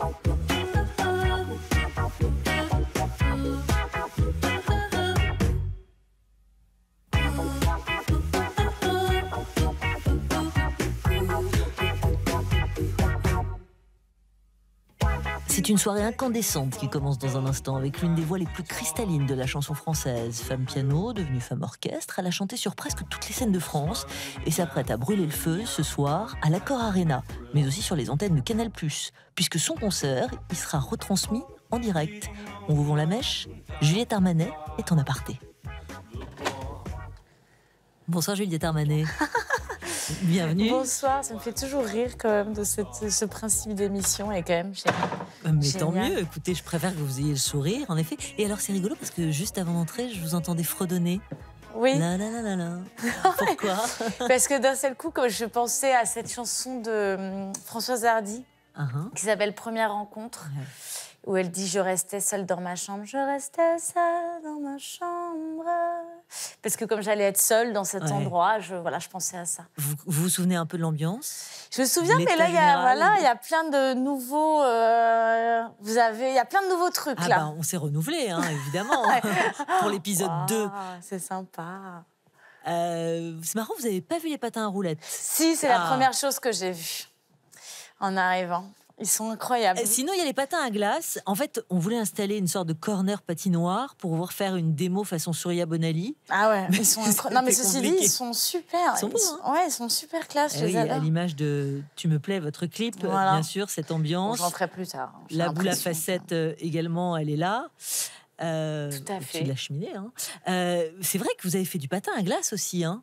Bye. une soirée incandescente qui commence dans un instant avec l'une des voix les plus cristallines de la chanson française. Femme piano, devenue femme orchestre, elle a chanté sur presque toutes les scènes de France et s'apprête à brûler le feu ce soir à l'accord Arena, mais aussi sur les antennes de Canal+, puisque son concert y sera retransmis en direct. On vous vend la mèche Juliette Armanet est en aparté. Bonsoir Juliette Armanet. Bienvenue. Bonsoir, ça me fait toujours rire quand même de ce principe d'émission et quand même euh, Mais tant mieux, écoutez, je préfère que vous ayez le sourire en effet. Et alors c'est rigolo parce que juste avant d'entrer, je vous entendais fredonner. Oui. La, la, la, la Pourquoi Parce que d'un seul coup, je pensais à cette chanson de hum, Françoise Hardy uh qui s'appelle Première rencontre. où elle dit Je restais seule dans ma chambre, je restais seule dans ma chambre parce que comme j'allais être seule dans cet endroit, je, voilà, je pensais à ça. Vous vous, souvenez un peu de l'ambiance Je me souviens, mais là, il y a plein de nouveaux. Euh, vous avez, il y a plein de nouveaux trucs ah ben, on s'est renouvelé, hein, évidemment, pour l'épisode 2. C'est sympa. Euh, c'est marrant, vous n'avez pas vu les patins à roulettes. Si, c'est la ah. première chose que j'ai vue en arrivant. Ils sont incroyables. Sinon, il y a les patins à glace. En fait, on voulait installer une sorte de corner patinoire pour pouvoir faire une démo façon Surya Bonali. Ah ouais, mais sont Non, mais ceci dit, ils sont super. Ils sont bons, hein. Ouais, ils sont super classe. je eh oui, À l'image de Tu me plais, votre clip, bien sûr, cette ambiance. On plus tard. Hein. La boule à facettes euh, également, elle est là. Euh, Tout à fait. De la cheminée. Hein. Euh, c'est vrai que vous avez fait du patin à glace aussi. Hein.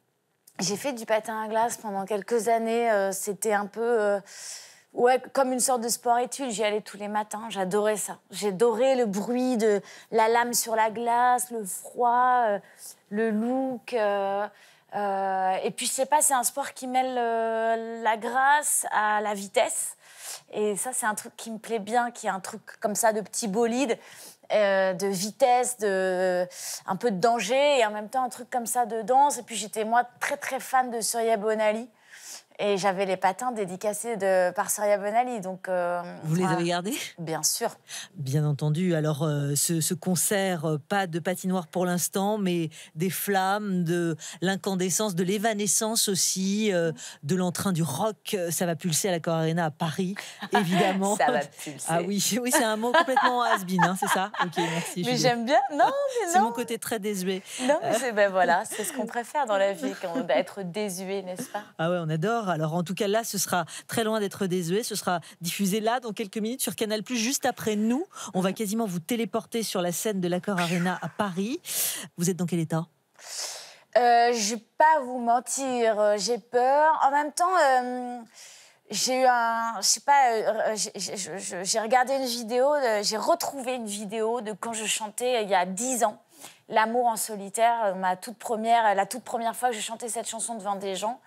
J'ai fait du patin à glace pendant quelques années. C'était un peu Ouais, comme une sorte de sport-étude, j'y allais tous les matins, j'adorais ça. J'adorais le bruit de la lame sur la glace, le froid, euh, le look. Euh, euh, et puis, je sais pas, c'est un sport qui mêle la grâce à la vitesse. Et ça, c'est un truc qui me plaît bien, qui est un truc comme ça de petit bolide, de vitesse, de un peu de danger, et en même temps un truc comme ça de danse. Et puis, j'étais moi très très fan de Surya Bonali. Et j'avais les patins dédicacés de, par Soria Bonali. Donc, euh, Vous les avez gardés Bien sûr. Bien entendu. Alors, euh, ce, ce, concert, euh, pas de patinoire pour l'instant, mais des flammes, de l'incandescence, de l'évanescence aussi, de l'entrain du rock. Ça va pulser à la Coréna à Paris, évidemment. ça va pulser. Ah oui, oui c'est un mot complètement has-been, hein, c'est ça Ok, merci. Mais j'aime bien. Non, mais non. C'est mon côté très désuet. Non, mais ben voilà, c'est ce qu'on préfère dans la vie, quand être désuet, n'est-ce pas Ah ouais, on adore. Alors en tout cas là, ce sera très loin d'être désuet. Ce sera diffusé là dans quelques minutes sur Canal+. Juste après nous, on va quasiment vous téléporter sur la scène de l'Accord Arena à Paris. Vous êtes dans quel état Je euh, Je vais pas vous mentir, euh, j'ai peur. En même temps. Euh, j'ai eu un, je sais pas, j'ai regardé une vidéo, j'ai retrouvé une vidéo de quand je chantais il y a 10 ans, L'amour en solitaire, ma toute première, la toute première fois que je chantais cette chanson devant des gens.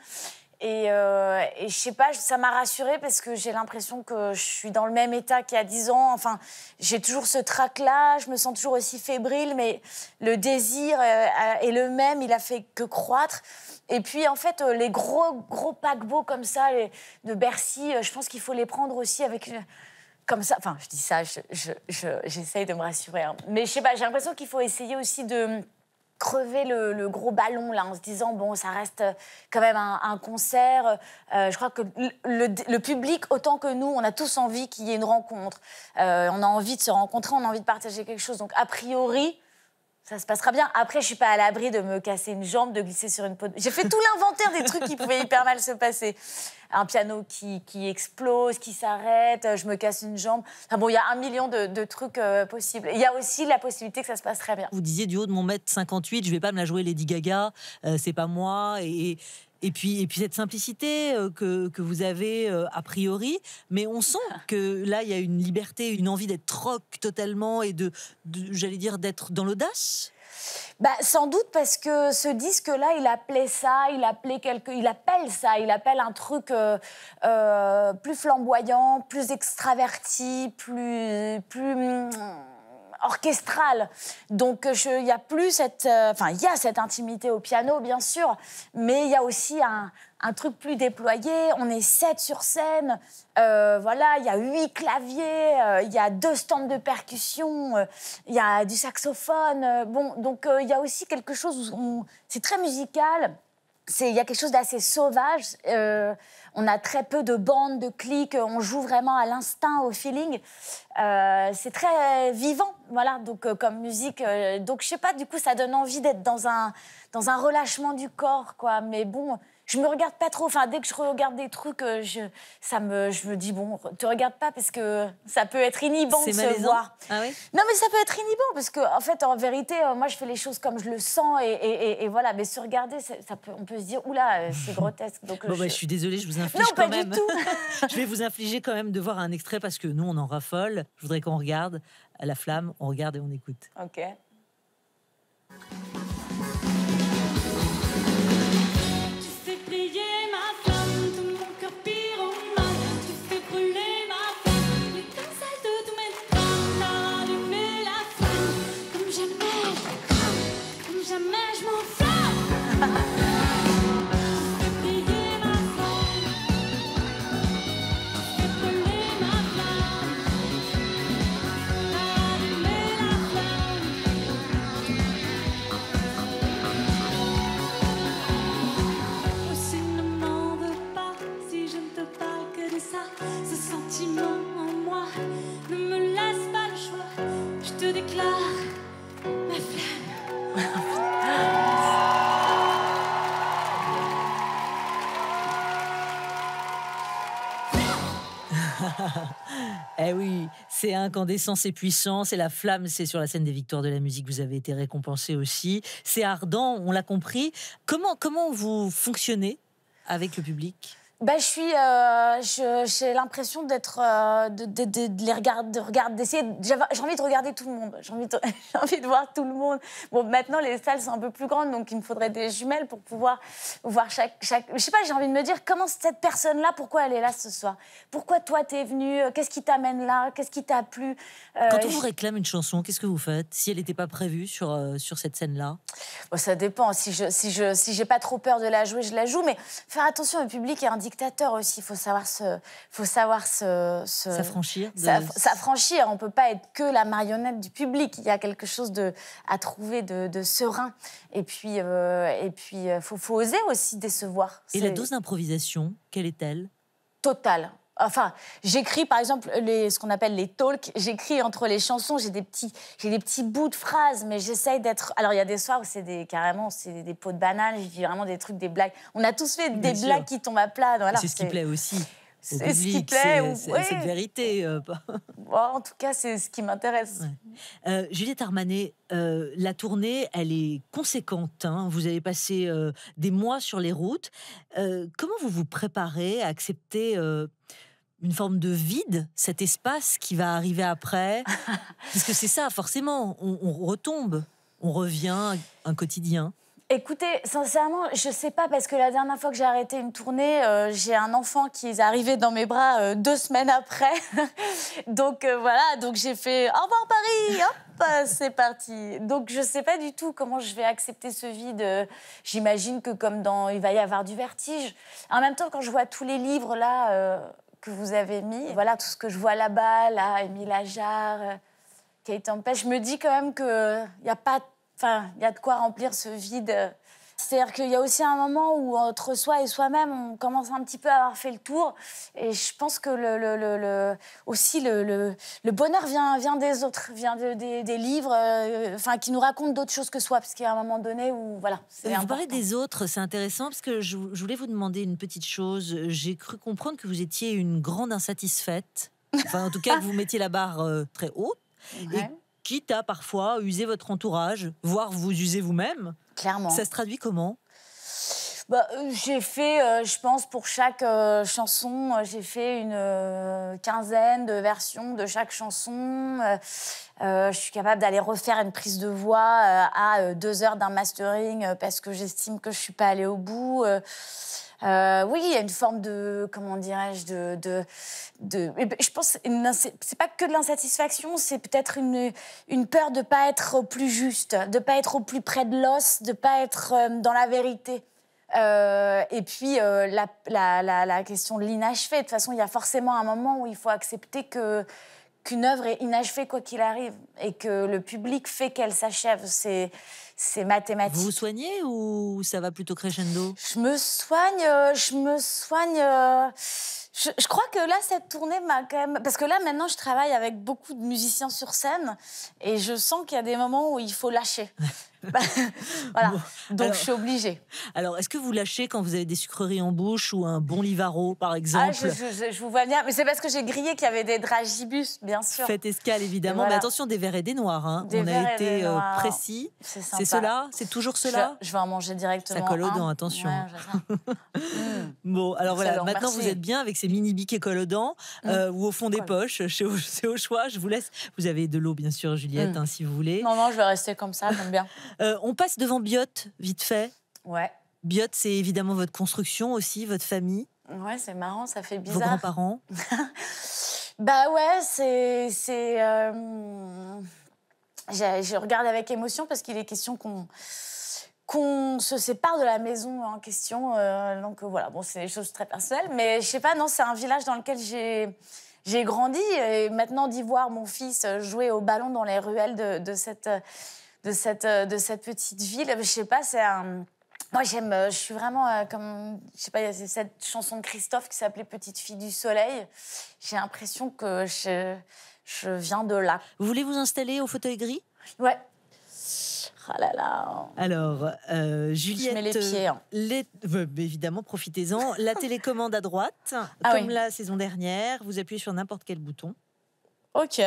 Euh, et, je sais pas, ça m'a rassurée parce que j'ai l'impression que je suis dans le même état qu'il y a 10 ans. Enfin, j'ai toujours ce trac-là, je me sens toujours aussi fébrile, mais le désir euh, est le même, il a fait que croître. Et puis, en fait, euh, les gros, gros paquebots comme ça, les, de Bercy, je pense qu'il faut les prendre aussi avec comme ça. Enfin, je dis ça, j'essaye de me rassurer. Hein. Mais je sais pas, j'ai l'impression qu'il faut essayer aussi de crever le, gros ballon là en se disant bon ça reste euh, quand même un, concert euh, je crois que le, public autant que nous on a tous envie qu'il y ait une rencontre euh, on a envie de se rencontrer on a envie de partager quelque chose donc a priori ça se passera bien. Après, je suis pas à l'abri de me casser une jambe, de glisser sur une peau. J'ai fait tout l'inventaire des trucs qui pouvaient hyper mal se passer. Un piano qui, qui explose, qui s'arrête, je me casse une jambe. Enfin bon, il y a un million de, trucs euh, possibles. Il y a aussi la possibilité que ça se passe très bien. Vous disiez du haut de mon mètre 58, je vais pas me la jouer Lady Gaga, euh, c'est pas moi. Et, et puis, et puis cette simplicité euh, que, vous avez euh, a priori, mais on sent que là, il y a une liberté, une envie d'être troc totalement et de, j'allais dire, d'être dans l'audace. Bah, sans doute parce que ce disque-là, il appelait ça, il appelait quelque, il appelle ça, il appelle un truc euh, plus flamboyant, plus extraverti, plus, plus hmm, orchestrale. Donc euh, il y a plus cette... Euh, enfin, il y a cette intimité au piano, bien sûr, mais il y a aussi un, truc plus déployé. On est sept sur scène. Euh, voilà, il y a huit claviers, il y a deux stands de percussion, il y a du saxophone. bon, donc il y a aussi quelque chose où... C'est très musical. Il y a quelque chose d'assez sauvage on a très peu de bandes, de clics, on joue vraiment à l'instinct, au feeling. Euh, c'est très vivant, voilà, donc euh, comme musique. Euh, donc je sais pas, du coup, ça donne envie d'être dans un, dans un relâchement du corps, quoi. Mais bon, je me regarde pas trop. Enfin, dès que je regarde des trucs, euh, je, ça me, je me dis, bon, te regarde pas parce que ça peut être inhibant de se voir. Ah oui non, mais ça peut être inhibant parce que, en fait, en vérité, euh, moi, je fais les choses comme je le sens et, et, voilà. Mais se regarder, ça, peut, on peut se dire, oula, euh, c'est grotesque. Donc, bah, je... je suis désolée, je vous inflige non, pas Du tout. je vais vous infliger quand même de voir un extrait parce que nous, on en raffole. Je voudrais qu'on regarde la flamme, on regarde et on écoute. OK. Non, moi. Ne me laisse pas le choix, je te déclare ma flamme. eh oui, c'est incandescent, c'est puissant, c'est la flamme, c'est sur la scène des victoires de la musique, vous avez été récompensé aussi. C'est ardent, on l'a compris. comment vous fonctionnez avec le public bah, je suis, euh, j'ai l'impression d'être, euh, de, de, de, les de regarder, d'essayer. J'ai envie de regarder tout le monde. J'ai envie, envie, de voir tout le monde. Bon, maintenant les salles sont un peu plus grandes, donc il me faudrait des jumelles pour pouvoir voir chaque, chaque. Je sais pas. J'ai envie de me dire comment cette personne-là, pourquoi elle est là ce soir Pourquoi toi t'es venu euh, Qu'est-ce qui t'amène là Qu'est-ce qui t'a plu Quand on vous réclame une chanson, qu'est-ce que vous faites Si elle n'était pas prévue sur sur cette scène-là Ça dépend. Si je si je si j'ai pas trop peur de la jouer, je la joue. Mais faire attention, au public est indiqué dictateur aussi. Il faut savoir se, faut savoir s'affranchir. S'affranchir. On peut pas être que la marionnette du public. Il y a quelque chose à trouver de, serein. Et puis, euh, et puis, euh, faut, faut oser aussi décevoir. Et la dose d'improvisation, quelle est-elle Totale. Enfin, j'écris par exemple ce qu'on appelle les talks. J'écris entre les chansons, j'ai des petits, j'ai des petits bouts de phrases, mais j'essaye d'être. Alors il y a des soirs où c'est des carrément, c'est des, pots de banane. j'écris vraiment des trucs, des blagues. On a tous fait des blagues qui tombent à plat. c'est ce qui plaît aussi. C'est ce qui plaît. Ou... c'est Cette vérité. Euh, en tout cas, c'est ce qui m'intéresse. Euh, Juliette Armanet, euh, la tournée, elle est conséquente. Hein. Vous avez passé des mois sur les routes. comment vous vous préparez à accepter une forme de vide, cet espace qui va arriver après. Parce que c'est ça, forcément, on, retombe, on revient un quotidien. Écoutez, sincèrement, je sais pas parce que la dernière fois que j'ai arrêté une tournée, euh, j'ai un enfant qui est arrivé dans mes bras euh, deux semaines après. donc euh, voilà, donc j'ai fait au revoir Paris, hop, c'est parti. Donc je sais pas du tout comment je vais accepter ce vide. J'imagine que comme dans, il va y avoir du vertige. En même temps, quand je vois tous les livres là que vous avez mis. Voilà, tout ce que je vois là-bas, là, Emile Ajar, euh, Kate Tempest, je me dis quand même qu'il n'y euh, a pas... Enfin, il y a de quoi remplir ce vide euh, c'est-à-dire qu'il y a aussi un moment où, entre soi et soi-même, on commence un petit peu à avoir fait le tour. Et je pense que le, le, aussi le, bonheur vient, vient des autres, vient de, des, livres euh, enfin, qui nous racontent d'autres choses que soi, parce qu'il y a un moment donné où, voilà, c'est Vous parlez des autres, c'est intéressant, parce que je, voulais vous demander une petite chose. J'ai cru comprendre que vous étiez une grande insatisfaite. Enfin, en tout cas, que vous mettiez la barre euh, très haut. Et à parfois user votre entourage, voire vous user vous-même. Clairement. Ça se traduit comment bah, euh, j'ai fait, euh, je pense, pour chaque euh, chanson, j'ai fait une quinzaine de versions de chaque chanson. je suis capable d'aller refaire une prise de voix à deux heures d'un mastering parce que j'estime que je suis pas allée au bout. Euh, oui, il y a une forme de, comment dirais-je, de, de, de, eh ben, Je pense, c'est pas que de l'insatisfaction, c'est peut-être une, une peur de pas être au plus juste, de pas être au plus près de l'os, de pas être euh, dans la vérité. Euh, et puis la, la, la, la, question de l'inachevé. De toute façon, il y a forcément un moment où il faut accepter que qu'une œuvre est inachevée quoi qu'il arrive et que le public fait qu'elle s'achève. C'est c'est mathématique. Vous vous soignez ou ça va plutôt crescendo Je me soigne, euh, je me soigne. Euh, je, crois que là, cette tournée m'a quand même. Parce que là, maintenant, je travaille avec beaucoup de musiciens sur scène et je sens qu'il y a des moments où il faut lâcher. Donc je suis obligée. Alors, est-ce que vous lâchez quand vous avez des sucreries en bouche ou un bon livaro, par ah, exemple je, vous vois bien. Mais c'est parce que j'ai grillé qu'il y avait des dragibus, bien sûr. Faites escale, évidemment. Mais attention, des verres et des noirs. Hein. On a été euh, précis. C'est cela C'est toujours cela je, vais en manger directement. Ça colle aux hein. dents, attention. Mm. Bon, alors voilà. maintenant, vous êtes bien avec ces mini biquets colle dents mm. euh, ou au fond des poches. C'est au choix. Je vous laisse. Vous avez de l'eau, bien sûr, Juliette, mm. hein, si vous voulez. Non, non, je vais rester comme ça. J'aime bien. Euh, on passe devant Biote, vite fait. Ouais. Biote, c'est évidemment votre construction aussi, votre famille. Ouais, c'est marrant, ça fait bizarre. Vos grands-parents. bah ouais, c'est. c'est euh, Je regarde avec émotion parce qu'il est question qu'on qu'on se sépare de la maison en question. Euh, donc voilà, bon, c'est des choses très personnelles. Mais je sais pas, non, c'est un village dans lequel j'ai. J'ai grandi et maintenant d'y voir mon fils jouer au ballon dans les ruelles de, de cette de cette, euh, de cette petite ville. Je sais pas, c'est un. Moi, j'aime, euh, je suis vraiment euh, comme, je sais pas, il y a cette chanson de Christophe qui s'appelait Petite fille du soleil. J'ai l'impression que je, viens de là. Vous voulez vous installer au fauteuil gris Ouais. Ah Alors, Juliette. Je mets les pieds. Hein. Bah, évidemment, profitez-en. La télécommande à droite, ah comme la saison dernière, vous appuyez sur n'importe quel bouton. Ok.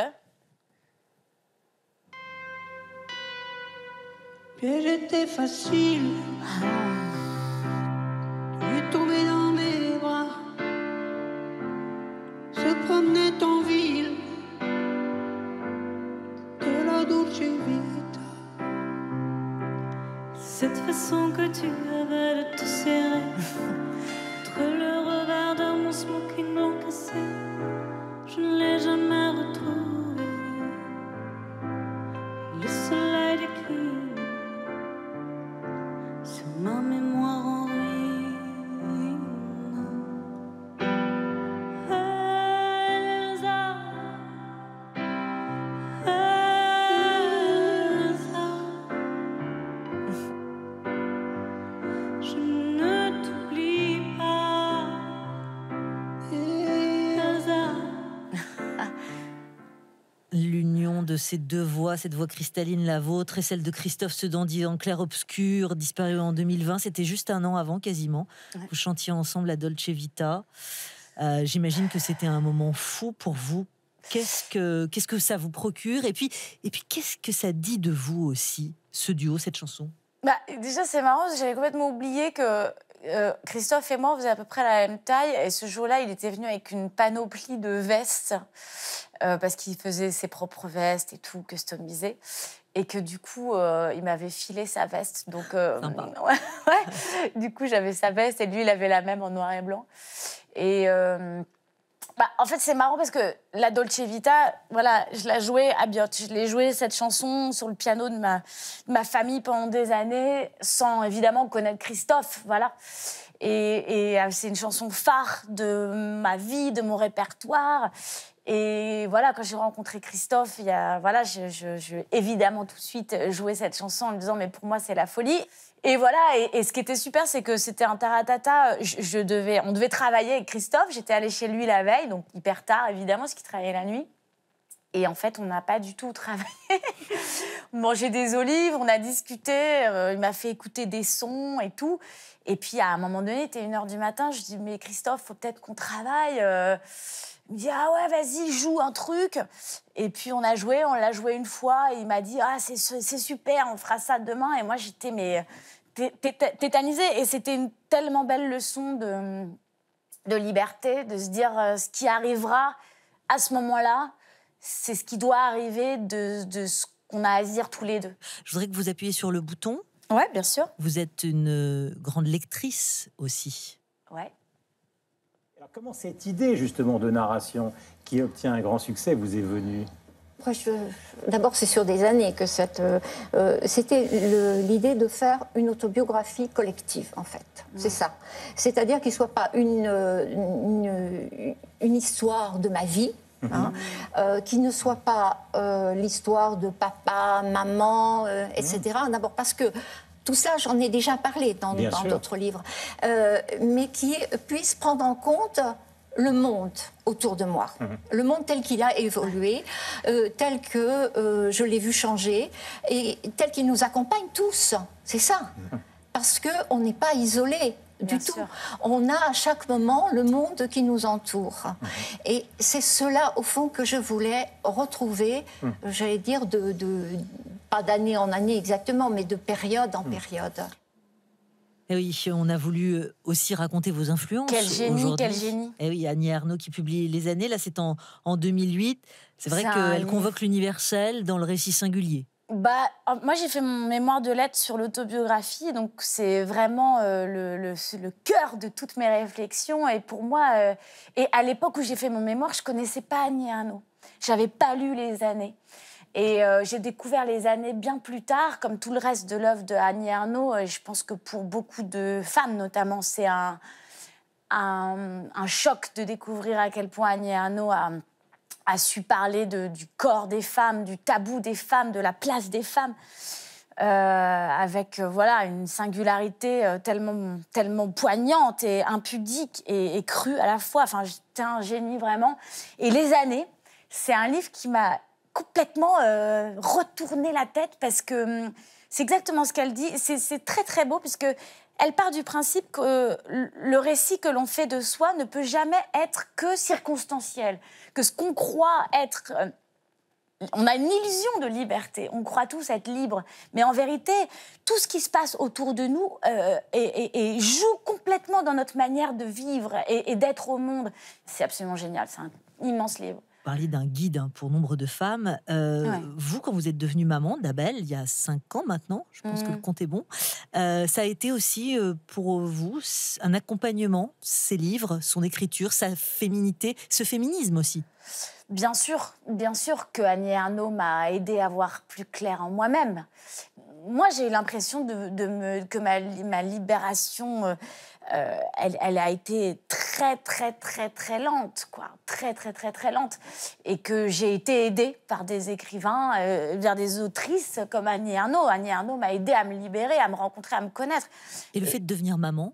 que j'étais facile. Tu tomber dans mes bras, se promener en ville, de la Dolce Vita. Cette façon que tu avais de te serrer. de ces deux voix, cette voix cristalline, la vôtre, et celle de Christophe Sedandy en clair-obscur, disparu en 2020. C'était juste un an avant, quasiment. Vous chantiez ensemble à Dolce Vita. Euh, j'imagine que c'était un moment fou pour vous. Qu'est-ce que, que ça vous procure Et puis, et puis qu'est-ce que ça dit de vous aussi, ce duo, cette chanson bah, déjà, c'est marrant, j'avais complètement oublié que euh, Christophe et moi, on faisait à peu près la même taille. Et ce jour-là, il était venu avec une panoplie de vestes, euh, parce qu'il faisait ses propres vestes et tout, customisées. Et que du coup, euh, il m'avait filé sa veste. Donc, du coup, j'avais sa veste et lui, il avait la même en noir et blanc. Et. Bah, en fait, c'est marrant parce que la Dolce Vita, voilà, je l'ai jouée à Biot. Je l'ai joué cette chanson sur le piano de ma, ma famille pendant des années, sans évidemment connaître Christophe, voilà. Et, euh, c'est une chanson phare de ma vie, de mon répertoire. Et voilà, quand j'ai rencontré Christophe, il y a, voilà, je, je, évidemment tout de suite euh, joué cette chanson en me disant mais pour moi c'est la folie. Et voilà, et, ce qui était super, c'est que c'était un taratata. Euh, je, je, devais, on devait travailler avec Christophe. J'étais allée chez lui la veille, donc hyper tard, évidemment, parce qu'il travaillait la nuit. Et en fait, on n'a pas du tout travaillé. on mangeait des olives, on a discuté, euh, il m'a fait écouter des sons et tout. Et puis, à un moment donné, c'était était 1h du matin, je dis, mais Christophe, faut peut-être qu'on travaille. Euh. Il me dit Ah ouais, vas-y, joue un truc. Et puis on a joué, on l'a joué une fois. Et il m'a dit Ah, c'est super, on fera ça demain. Et moi, j'étais mais tétanisée. Et c'était une tellement belle leçon de, de liberté, de se dire euh, ce qui arrivera à ce moment-là, c'est ce qui doit arriver de, de ce qu'on a à dire tous les deux. Je voudrais que vous appuyez sur le bouton. Ouais, bien sûr. Vous êtes une euh, grande lectrice aussi. Ouais comment cette idée justement de narration qui obtient un grand succès vous est venue D'abord, c'est sur des années que cette. Euh, euh, c'était l'idée de faire une autobiographie collective, en fait. Mm. C'est ça. C'est-à-dire qu'il ne soit pas une, une, histoire de ma vie. qu'il mhm. hein, euh, qui ne soit pas l'histoire de papa, maman, etc. Mm. D'abord parce que tout ça, j'en ai déjà parlé dans d'autres livres, euh, mais qui puisse prendre en compte le monde autour de moi, mhm. le monde tel qu'il a évolué, euh, tel que euh, je l'ai vu changer, et tel qu'il nous accompagne tous. C'est ça. Mhm. parce Parce qu'on n'est pas isolé du tout. On a à chaque moment le monde qui nous entoure. Mhm. Et c'est cela, au fond, que je voulais retrouver, mhm. j'allais dire, de, pas d'année en année exactement, mais de période en mhm. période. Et eh oui, on a voulu euh, aussi raconter vos influences. Quel génie, quel génie. Et eh oui, Annie Arnaud qui publie Les années, là c'est en, en 2008. C'est vrai qu'elle convoque l'universel dans le récit singulier bah, moi, j'ai fait mon mémoire de lettres sur l'autobiographie, donc c'est vraiment euh, le, cœur de toutes mes réflexions. Et pour moi, euh, et à l'époque où j'ai fait mon mémoire, je connaissais pas Annie Arnaud. J'avais pas lu les années. Et euh, j'ai découvert les années bien plus tard, comme tout le reste de l'œuvre de Annie Arnaud. Et je pense que pour beaucoup de femmes, notamment, c'est un, un, choc de découvrir à quel point Annie Arnaud a a su parler du corps des femmes, du tabou des femmes, de la place des femmes, euh, avec euh, voilà une singularité euh, tellement, tellement poignante et impudique et, crue à la fois. Enfin, j'étais un génie vraiment. Et Les années, c'est un livre qui m'a complètement retourné la tête parce que hum, c'est exactement ce qu'elle dit. C'est très très beau puisque elle part du principe que euh, le récit que l'on fait de soi ne peut jamais être que circonstanciel, que ce qu'on croit être... Euh, on a une illusion de liberté, on croit tous être libres. mais en vérité, tout ce qui se passe autour de nous et, euh, joue complètement dans notre manière de vivre et d'être au monde. C'est absolument génial, c'est un immense livre parliez d'un guide hein, pour nombre de femmes. Euh, vous, quand vous êtes devenue maman d'Abel, il y a cinq ans maintenant, je pense que le mm. compte est bon, euh, ça a été aussi euh, pour vous un accompagnement, ses livres, son écriture, sa féminité, ce féminisme aussi Bien sûr, bien sûr que Annie Arnaud m'a aidé à voir plus clair en moi-même, moi, j'ai eu l'impression de, me, que ma, libération, euh, euh, elle, a été très, très, très, très lente, quoi. Très, très, très, très lente. Et que j'ai été aidée par des écrivains, euh, des autrices comme Annie Arnaud. Annie Arnaud m'a aidée à me libérer, à me rencontrer, à me connaître. Et le fait de devenir maman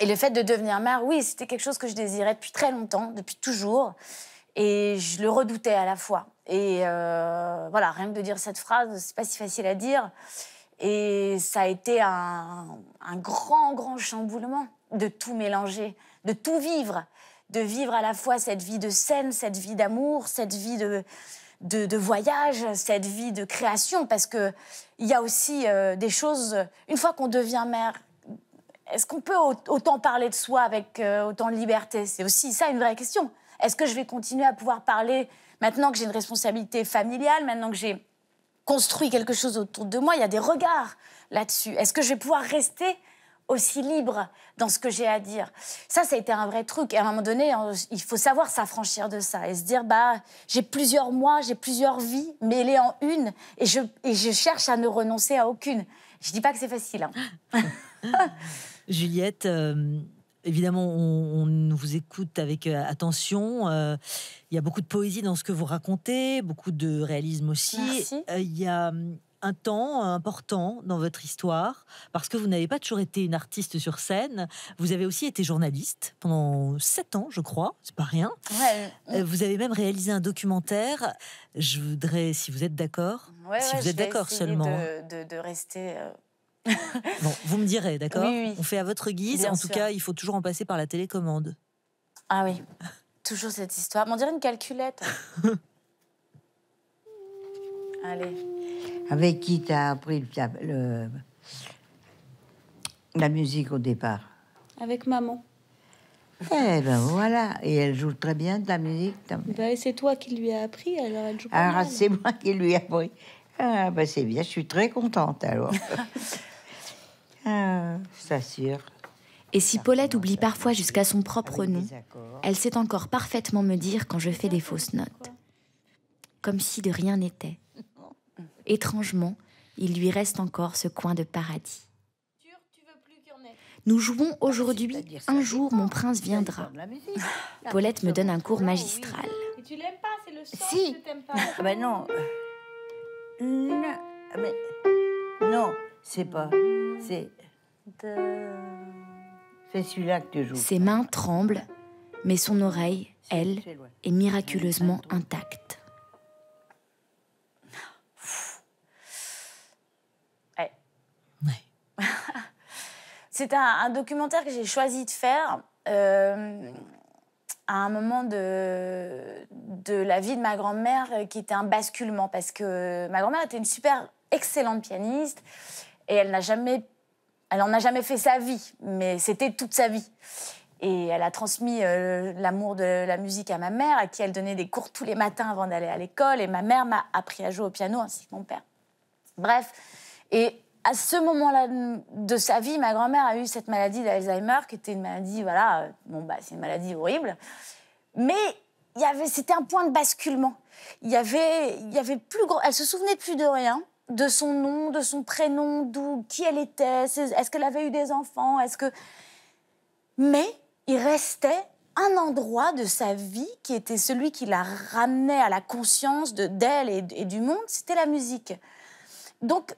Et le fait de devenir mère, oui, c'était quelque chose que je désirais depuis très longtemps, depuis toujours. Et je le redoutais à la fois. Et voilà, rien que de dire cette phrase, c'est pas si facile à dire. Et ça a été un, grand, grand chamboulement de tout mélanger, de tout vivre, de vivre à la fois cette vie de scène, cette vie d'amour, cette vie de, de, voyage, cette vie de création, parce qu'il y a aussi euh, des choses, une fois qu'on devient mère, est-ce qu'on peut autant parler de soi avec euh, autant de liberté C'est aussi ça une vraie question. Est-ce que je vais continuer à pouvoir parler maintenant que j'ai une responsabilité familiale, maintenant que j'ai construit quelque chose autour de moi, il y a des regards là-dessus. Est-ce que je vais pouvoir rester aussi libre dans ce que j'ai à dire. Ça, ça a été un vrai truc. Et à un moment donné, il faut savoir s'affranchir de ça et se dire, bah, j'ai plusieurs mois, j'ai plusieurs vies mêlées en une et je, cherche à ne renoncer à aucune. Je ne dis pas que c'est facile. Hein. Juliette, euh, évidemment, on, vous écoute avec euh, attention. Euh, il y a beaucoup de poésie dans ce que vous racontez, beaucoup de réalisme aussi. Euh, il y a hum, un temps important dans votre histoire, parce que vous n'avez pas toujours été une artiste sur scène. Vous avez aussi été journaliste pendant sept ans, je crois, c'est pas rien. Vous avez même réalisé un documentaire. Je voudrais, si vous êtes d'accord, si vous êtes d'accord seulement. Hein. De, de rester bon, vous me direz, d'accord On fait à votre guise. en tout cas, il faut toujours en passer par la télécommande. Ah oui, toujours cette histoire. On dirait une calculette. Allez. Avec qui t'as appris le, la musique au départ Avec maman. Eh ben voilà, et elle joue très bien de la musique. Ben, c'est toi qui lui as appris, alors ah, c'est moi qui lui ai appris. Ah ben c'est bien, je suis très contente alors. Ah. ça Et si Paulette oublie parfois jusqu'à son propre nom, elle sait encore parfaitement me dire quand je fais des fausses notes. Comme si de rien n'était. Étrangement, il lui reste encore ce coin de paradis. Nous jouons ah, aujourd'hui Un jour mon prince viendra. Paulette me donne un cours magistral. si. Ah, bah non, non c'est pas. C'est c'est celui-là que tu joues. Ses mains tremblent, mais son oreille, elle, est miraculeusement intacte. C'est un, documentaire que j'ai choisi de faire euh, à un moment de, de la vie de ma grand-mère euh, qui était un basculement parce que ma grand-mère était une super excellente pianiste et elle n'a jamais elle en a jamais fait sa vie, mais c'était toute sa vie. Et elle a transmis euh, l'amour de la musique à ma mère, à qui elle donnait des cours tous les matins avant d'aller à l'école. Et ma mère m'a appris à jouer au piano, ainsi que mon père. Bref. Et à ce moment-là de sa vie, ma grand-mère a eu cette maladie d'Alzheimer, qui était une maladie, voilà, euh, bon, bah, c'est une maladie horrible. Mais il y avait, c'était un point de basculement. Il y avait, il y avait plus, elle se souvenait plus de rien de son nom, de son prénom, d'où, qui elle était, est-ce qu'elle avait eu des enfants, est-ce que... Mais il restait un endroit de sa vie qui était celui qui la ramenait à la conscience d'elle et, et, du monde, c'était la musique. Donc,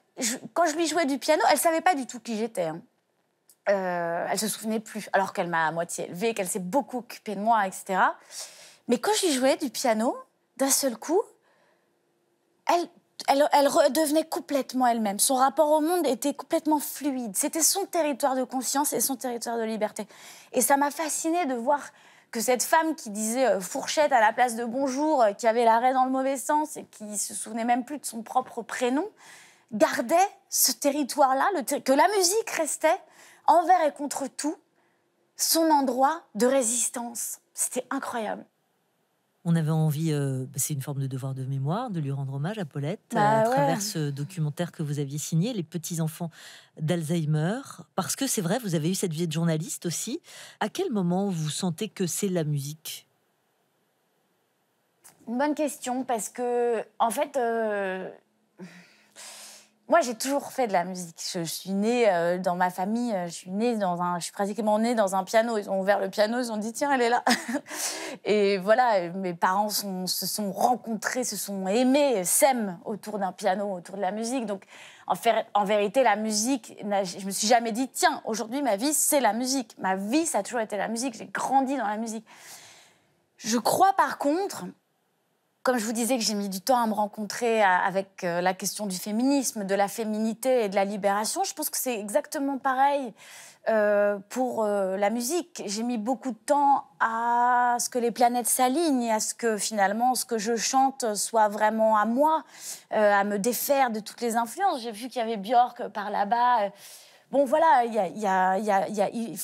quand je lui jouais du piano, elle savait pas du tout qui j'étais. Hein. Euh, elle se souvenait plus, alors qu'elle m'a à moitié élevée, qu'elle s'est beaucoup occupée de moi, etc. Mais quand je lui jouais du piano, d'un seul coup, elle elle, redevenait complètement elle-même. Son rapport au monde était complètement fluide. C'était son territoire de conscience et son territoire de liberté. Et ça m'a fasciné de voir que cette femme qui disait euh, fourchette à la place de bonjour, euh, qui avait l'arrêt dans le mauvais sens et qui se souvenait même plus de son propre prénom, gardait ce territoire-là, que la musique restait envers et contre tout son endroit de résistance. C'était incroyable on avait envie, euh, c'est une forme de devoir de mémoire, de lui rendre hommage à Paulette bah euh, à travers ce documentaire que vous aviez signé, Les petits enfants d'Alzheimer. Parce que c'est vrai, vous avez eu cette vie de journaliste aussi. À quel moment vous sentez que c'est la musique bonne question, parce que, en fait, euh, moi, j'ai toujours fait de la musique. Je, suis née euh, dans ma famille, euh, je suis née dans un, je suis pratiquement née dans un piano. Ils ont ouvert le piano, ils ont dit tiens, elle est là. et voilà, mes parents se sont rencontrés, se sont aimés, s'aiment autour d'un piano, autour de la musique. Donc, en, en vérité, la musique, je me suis jamais dit tiens, aujourd'hui ma vie c'est la musique. Ma vie, ça a toujours été la musique. J'ai grandi dans la musique. Je crois par contre comme je vous disais que j'ai mis du temps à me rencontrer avec euh, la question du féminisme, de la féminité et de la libération, je pense que c'est exactement pareil euh, pour euh, la musique. J'ai mis beaucoup de temps à ce que les planètes s'alignent, et à ce que finalement ce que je chante soit vraiment à moi, à me défaire de toutes les influences. J'ai vu qu'il y avait Björk par là-bas. Bon, voilà, il,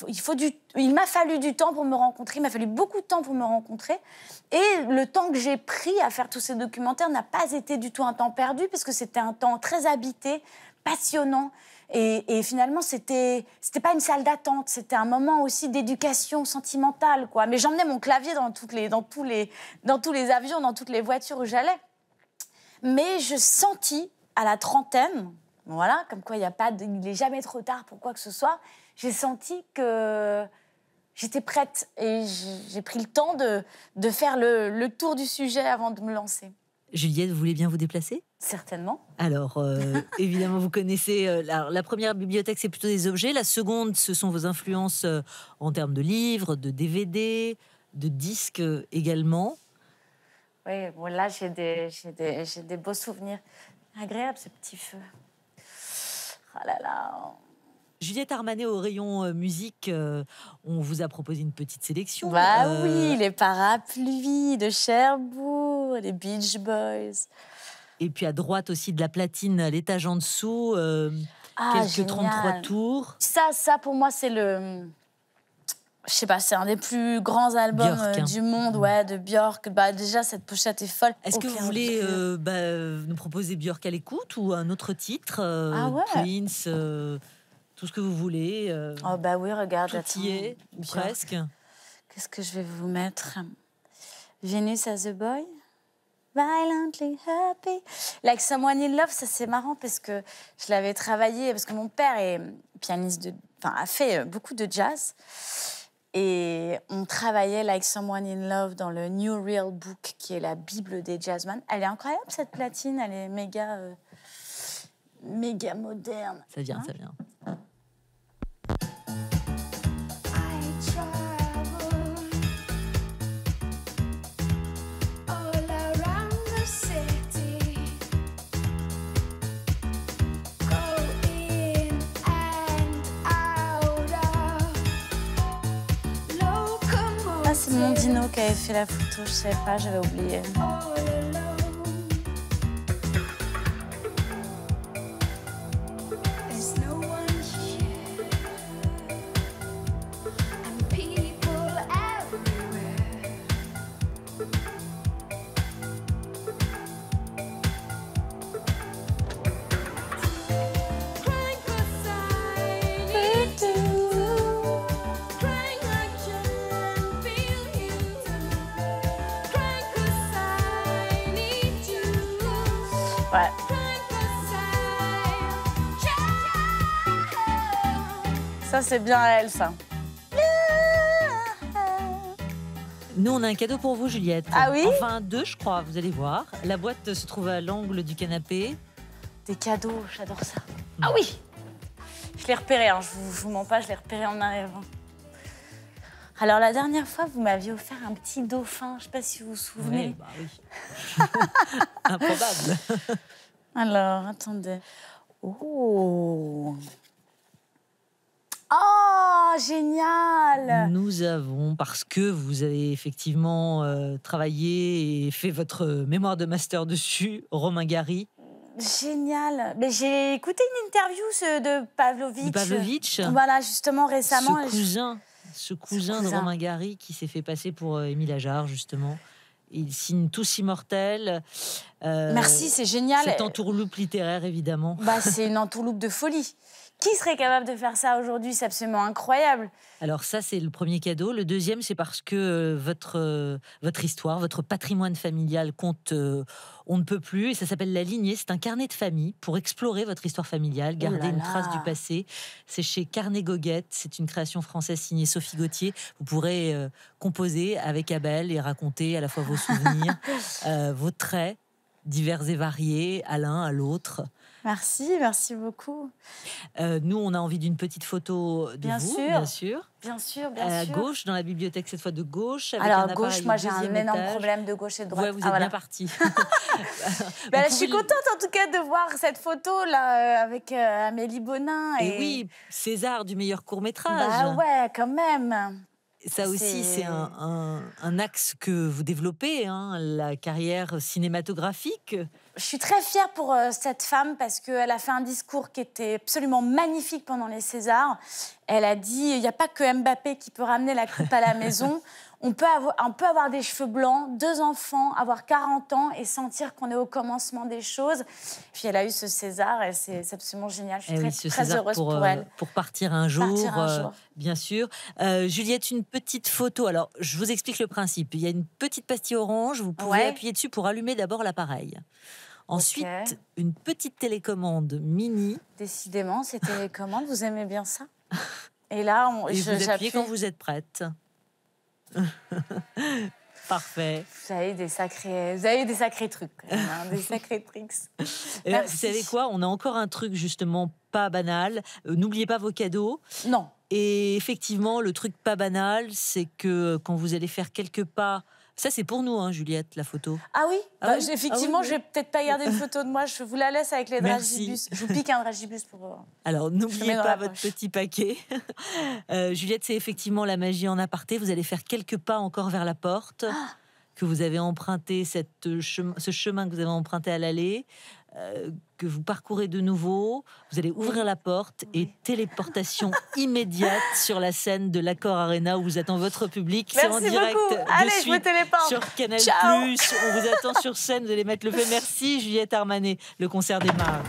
il m'a fallu du temps pour me rencontrer, il m'a fallu beaucoup de temps pour me rencontrer. Et le temps que j'ai pris à faire tous ces documentaires n'a pas été du tout un temps perdu, puisque c'était un temps très habité, passionnant. Et, finalement, c'était c'était pas une salle d'attente, c'était un moment aussi d'éducation sentimentale, quoi. Mais j'emmenais mon clavier dans toutes les dans tous les dans tous les avions, dans toutes les voitures où j'allais. Mais je sentis à la trentaine, voilà, comme quoi il a pas, il n'est jamais trop tard pour quoi que ce soit. J'ai senti que j'étais prête et j'ai pris le temps de, de faire le, le, tour du sujet avant de me lancer. Juliette, vous voulez bien vous déplacer Certainement. Alors, euh, évidemment, vous connaissez euh, la, première bibliothèque, c'est plutôt des objets. La seconde, ce sont vos influences euh, en termes de livres, de DVD, de disques également. Oui, bon, là, j'ai des, des beaux souvenirs. Agréable ce petit feu. oh là là, Juliette Armanet au rayon euh, musique, euh, on vous a proposé une petite sélection. Bah euh, oui, les parapluies de Cherbourg, les Beach Boys. Et puis à droite aussi de la platine, l'étage en dessous, ah, quelques 33 tours. Ça, ça pour moi, c'est le. Je sais pas, c'est un des plus grands albums hein. du monde, mm. ouais, de Björk. Bah déjà cette pochette est folle. Est-ce que vous voulez bah, nous proposer Björk à l'écoute ou un autre titre, Queens ah tout ce que vous voulez. Euh, oh bah oui, regarde, tout y est, presque. Qu'est-ce que je vais vous mettre Venus as a boy Violently happy. Like Someone in Love, ça c'est marrant parce que je l'avais travaillé, parce que mon père est pianiste, de, enfin a fait euh, beaucoup de jazz. Et on travaillait Like Someone in Love dans le New Real Book, qui est la Bible des jazzmen. Elle est incroyable, cette platine. Elle est méga, euh, méga moderne. Ça vient, hein? ça vient. mon dino qui avait fait la photo, je ne savais pas, j'avais oublié. c'est bien elle, ça. Nous, on a un cadeau pour vous, Juliette. Ah oui Enfin, deux, je crois, vous allez voir. La boîte se trouve à l'angle du canapé. Des cadeaux, j'adore ça. Ah oui Je l'ai repéré, hein. je, vous, vous, mens pas, je l'ai repéré en arrivant. Alors, la dernière fois, vous m'aviez offert un petit dauphin, je sais pas si vous vous souvenez. bah oui. Improbable. Alors, attendez. Oh Oh, génial Nous avons, parce que vous avez effectivement euh, travaillé et fait votre euh, mémoire de master dessus, Romain Gary. Génial. Mais j'ai écouté une interview de Pavlovitch. Voilà, justement récemment. Ce cousin, ce cousin, de Romain Gary qui s'est fait passer pour euh, Émile Ajar, justement. Il signe Tous Immortels. Merci, c'est génial. Cette entourloupe littéraire, évidemment. Bah, c'est une entourloupe de folie. Qui serait capable de faire ça aujourd'hui C'est absolument incroyable. Alors ça, c'est le premier cadeau. Le deuxième, c'est parce que euh, votre, euh, votre histoire, votre patrimoine familial compte, euh, on ne peut plus, et ça s'appelle La Lignée. C'est un carnet de famille pour explorer votre histoire familiale, oh garder une trace du passé. C'est chez Carnet Goguette, c'est une création française signée Sophie Gauthier. Vous pourrez composer avec Abel et raconter à la fois vos souvenirs, vos traits divers et variés, à l'un, à l'autre. Merci, merci beaucoup. Euh, nous, on a envie d'une petite photo de bien vous, sûr. bien sûr. Bien sûr, bien euh, sûr. À gauche, dans la bibliothèque, cette fois de gauche. Alors, à gauche, moi j'ai un énorme problème de gauche et de droite. Ouais, vous ah, êtes bien parti. Bah, je suis contente en tout cas de voir cette photo là euh, avec Amélie Bonin. Et... oui, César du meilleur court-métrage. Ah ouais, quand même. Ça aussi, c'est un, axe que vous développez, hein, la carrière cinématographique. Je suis très fière pour euh, cette femme parce qu'elle a fait un discours qui était absolument magnifique pendant les Césars. Elle a dit il n'y a pas que Mbappé qui peut ramener la coupe à la maison. On peut, avoir, on avoir des cheveux blancs, deux enfants, avoir 40 ans et sentir qu'on est au commencement des choses. Puis elle a eu ce César et c'est absolument génial. Je suis eh très, heureuse pour, elle. Euh, pour partir un jour, euh, bien sûr. Juliette, une petite photo. Alors, je vous explique le principe. Il y a une petite pastille orange. Vous pouvez appuyer dessus pour allumer d'abord l'appareil. Ensuite, une petite télécommande mini. Décidément, ces télécommandes, vous aimez bien ça Et là, je, vous appuyez quand vous êtes prête. Parfait. Vous avez des sacrés, vous avez des sacrés trucs, hein, des sacrés tricks. vous savez quoi On a encore un truc justement pas banal. Euh, n'oubliez pas vos cadeaux. Non. Et effectivement, le truc pas banal, c'est que quand vous allez faire quelques pas ça, c'est pour nous, hein, Juliette, la photo. Ah oui, ah bah, ah Effectivement, je je vais peut-être pas garder une photo de moi. Je vous la laisse avec les dragibus. Je vous pique un dragibus pour. Euh, Alors, n'oubliez pas votre petit paquet. Euh, Juliette, c'est effectivement la magie en aparté. Vous allez faire quelques pas encore vers la porte. Ah que vous avez emprunté cette ce chemin que vous avez emprunté à l'allée. Euh, que vous parcourez de nouveau, vous allez ouvrir la porte et téléportation immédiate sur la scène de l'Accord Arena où vous attend votre public. C'est en direct sur Canal+. On vous attend sur scène, vous allez mettre le feu. Merci Juliette Armanet. Le concert démarre.